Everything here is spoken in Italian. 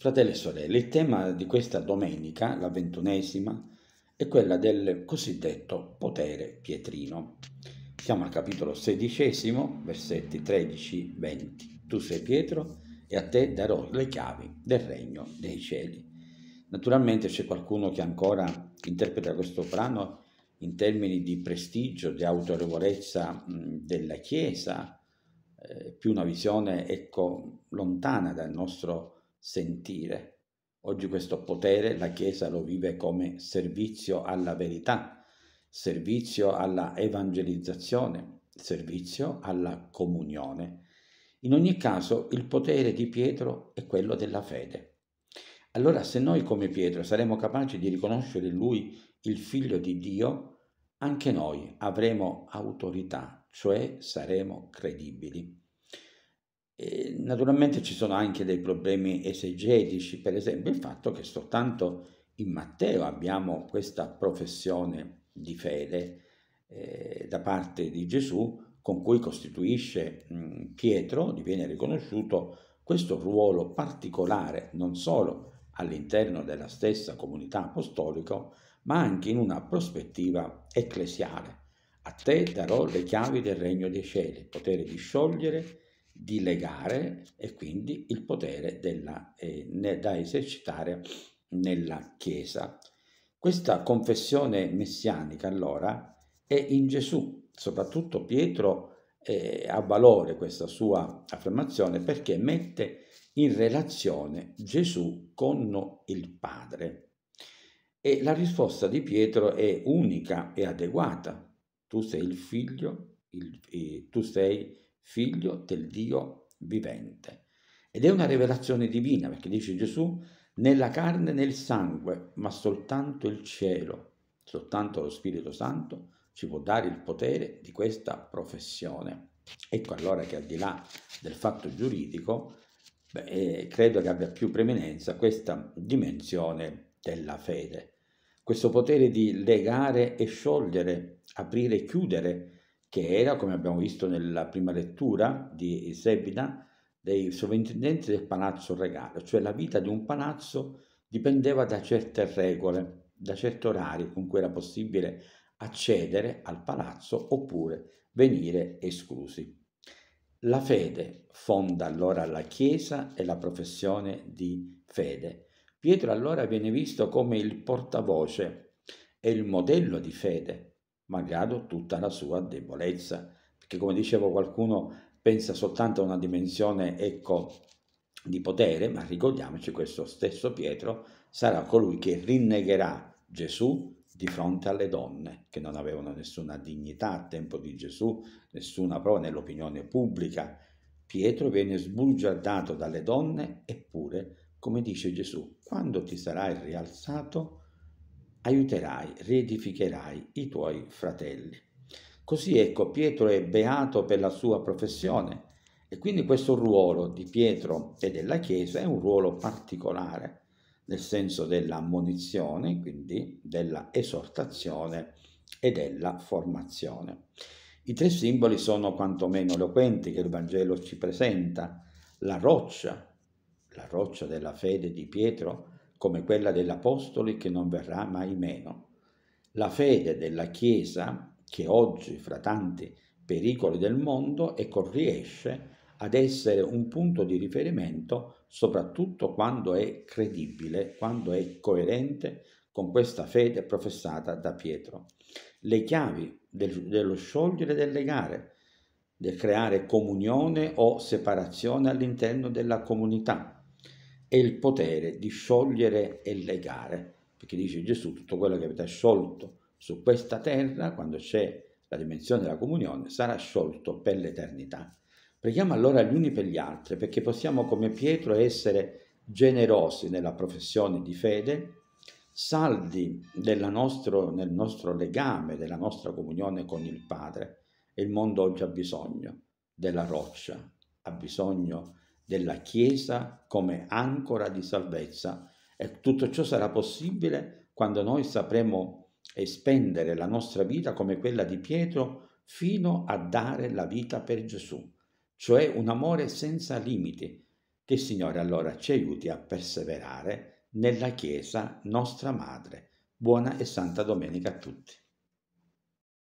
Fratelli e sorelle, il tema di questa domenica, la ventunesima, è quella del cosiddetto potere pietrino. Siamo al capitolo sedicesimo, versetti 13-20. Tu sei Pietro e a te darò le chiavi del regno dei cieli. Naturalmente c'è qualcuno che ancora interpreta questo brano in termini di prestigio, di autorevolezza della Chiesa, eh, più una visione ecco, lontana dal nostro sentire. Oggi questo potere la Chiesa lo vive come servizio alla verità, servizio alla evangelizzazione, servizio alla comunione. In ogni caso il potere di Pietro è quello della fede. Allora se noi come Pietro saremo capaci di riconoscere in lui il figlio di Dio, anche noi avremo autorità, cioè saremo credibili. Naturalmente ci sono anche dei problemi esegetici, per esempio il fatto che soltanto in Matteo abbiamo questa professione di fede eh, da parte di Gesù con cui costituisce mh, mm, Pietro, diviene riconosciuto questo ruolo particolare non solo all'interno della stessa comunità apostolica, ma anche in una prospettiva ecclesiale. A te darò le chiavi del regno dei cieli, potere di sciogliere di legare e quindi il potere della, eh, da esercitare nella Chiesa. Questa confessione messianica allora è in Gesù, soprattutto Pietro eh, ha valore questa sua affermazione perché mette in relazione Gesù con il Padre. E la risposta di Pietro è unica e adeguata. Tu sei il figlio, il, eh, tu sei figlio del Dio vivente. Ed è una rivelazione divina, perché dice Gesù, nella carne e nel sangue, ma soltanto il cielo, soltanto lo Spirito Santo ci può dare il potere di questa professione. Ecco allora che al di là del fatto giuridico, beh, eh, credo che abbia più preminenza questa dimensione della fede, questo potere di legare e sciogliere, aprire e chiudere, che era, come abbiamo visto nella prima lettura di Sebina, dei sovrintendenti del palazzo regale, cioè la vita di un palazzo dipendeva da certe regole, da certi orari con cui era possibile accedere al palazzo oppure venire esclusi. La fede fonda allora la Chiesa e la professione di fede. Pietro allora viene visto come il portavoce e il modello di fede malgrado tutta la sua debolezza, perché come dicevo qualcuno pensa soltanto a una dimensione ecco di potere, ma ricordiamoci questo stesso Pietro sarà colui che rinnegherà Gesù di fronte alle donne che non avevano nessuna dignità a tempo di Gesù, nessuna prova nell'opinione pubblica. Pietro viene sbugiardato dalle donne, eppure, come dice Gesù, quando ti sarai rialzato, aiuterai, riedificherai i tuoi fratelli. Così ecco, Pietro è beato per la sua professione e quindi questo ruolo di Pietro e della Chiesa è un ruolo particolare, nel senso dell'ammonizione, quindi della esortazione e della formazione. I tre simboli sono quantomeno eloquenti che il Vangelo ci presenta, la roccia, la roccia della fede di Pietro, come quella degli apostoli che non verrà mai meno. La fede della Chiesa, che oggi fra tanti pericoli del mondo, ecco riesce ad essere un punto di riferimento soprattutto quando è credibile, quando è coerente con questa fede professata da Pietro. Le chiavi del, dello sciogliere e del legare, del creare comunione o separazione all'interno della comunità, e il potere di sciogliere e legare, perché dice Gesù tutto quello che avete sciolto su questa terra, quando c'è la dimensione della comunione, sarà sciolto per l'eternità. Preghiamo allora gli uni per gli altri, perché possiamo come Pietro essere generosi nella professione di fede, saldi nostro, nel nostro legame, della nostra comunione con il Padre. il mondo oggi ha bisogno della roccia, ha bisogno della Chiesa come ancora di salvezza e tutto ciò sarà possibile quando noi sapremo spendere la nostra vita come quella di Pietro fino a dare la vita per Gesù, cioè un amore senza limiti. Che il Signore allora ci aiuti a perseverare nella Chiesa nostra Madre. Buona e santa domenica a tutti.